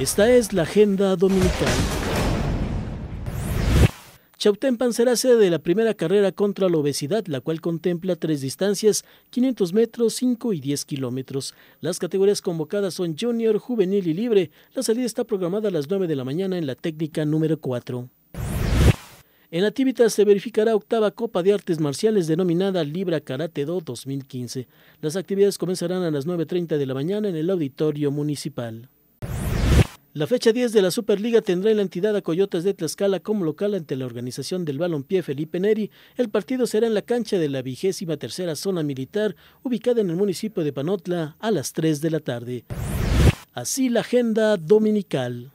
Esta es la agenda dominical. Chautempan será sede de la primera carrera contra la obesidad, la cual contempla tres distancias, 500 metros, 5 y 10 kilómetros. Las categorías convocadas son junior, juvenil y libre. La salida está programada a las 9 de la mañana en la técnica número 4. En la se verificará octava Copa de Artes Marciales denominada Libra Karate Do 2015. Las actividades comenzarán a las 9.30 de la mañana en el auditorio municipal. La fecha 10 de la Superliga tendrá en la entidad a Coyotes de Tlaxcala como local ante la organización del balompié Felipe Neri. El partido será en la cancha de la vigésima tercera zona militar, ubicada en el municipio de Panotla, a las 3 de la tarde. Así la agenda dominical.